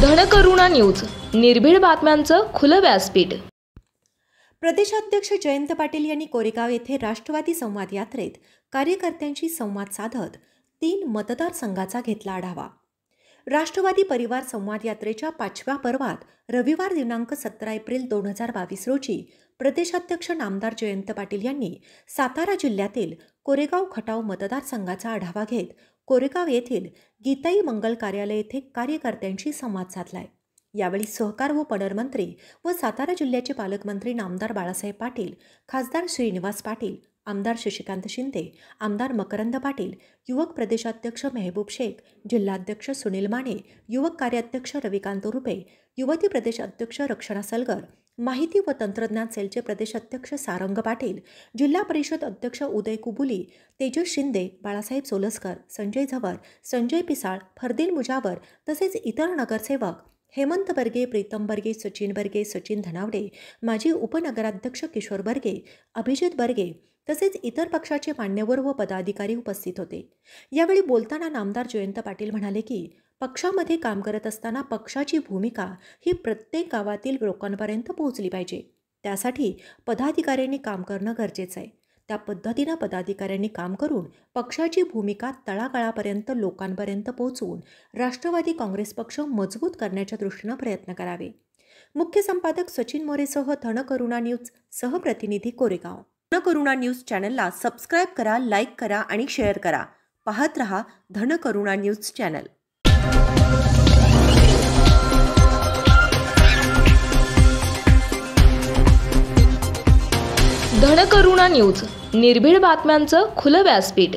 धनकरुणा news निर्भीड बातम्यांचं खुलं व्यासपीठ प्रदेशाध्यक्ष जयंत पाटील यांनी कोरेगाव येथे राष्ट्रवादी संवाद यात्रेत कार्यकर्त्यांशी संवाद साधत तीन मतदारसंघाचा घेतला आढावा राष्ट्रवादी परिवार संवाद यात्रेच्या पाचव्या पर्वात रविवार दिनांक सतरा एप्रिल दोन हजार बावीस रोजी प्रदेशाध्यक्ष नामदार जयंत पाटील यांनी सातारा जिल्ह्यातील कोरेगाव खटाव मतदारसंघाचा आढावा घेत कोरेगाव येथील गीताई मंगल कार्यालय येथे कार्यकर्त्यांशी संवाद साधला आहे यावेळी सहकार व पणरमंत्री व सातारा जिल्ह्याचे पालकमंत्री नामदार बाळासाहेब पाटील खासदार श्रीनिवास पाटील आमदार शशिकांत शिंदे आमदार मकरंद पाटील युवक प्रदेशाध्यक्ष मेहबूब शेख जिल्हाध्यक्ष सुनील माने युवक कार्याध्यक्ष रविकांत रुपे युवती प्रदेशाध्यक्ष रक्षणा सलगर माहिती व तंत्रज्ञान सेलचे प्रदेशाध्यक्ष सारंग पाटील जिल्हा परिषद अध्यक्ष उदय कुबुली तेजस शिंदे बाळासाहेब सोलसकर संजय झवर संजय पिसाळ फरदीन मुजावर तसेच इतर नगरसेवक हेमंत बर्गे प्रीतम बर्गे सचिन बर्गे सचिन धनावडे माजी उपनगराध्यक्ष किशोर बर्गे अभिजित बर्गे तसेच इतर पक्षाचे मान्यवर व पदाधिकारी उपस्थित होते यावेळी बोलताना नामदार जयंत पाटील म्हणाले की पक्षामध्ये काम करत असताना पक्षाची भूमिका ही प्रत्येक गावातील लोकांपर्यंत पोहोचली पाहिजे त्यासाठी पदाधिकाऱ्यांनी काम करणं गरजेचं आहे त्या पद्धतीनं पदाधिकाऱ्यांनी काम करून पक्षाची भूमिका तळागाळापर्यंत लोकांपर्यंत पोहोचवून राष्ट्रवादी काँग्रेस पक्ष मजबूत करण्याच्या दृष्टीनं प्रयत्न करावे मुख्य संपादक सचिन मोरेसह करुणा न्यूज सहप्रतिनिधी कोरेगाव करुणा न्यूज चॅनलला सबस्क्राईब करा लाईक करा आणि शेअर करा पाहत रहा Dhan Karuna news channel Dhankaruna news निर्भीड बातम्यांचं खुलं व्यासपीठ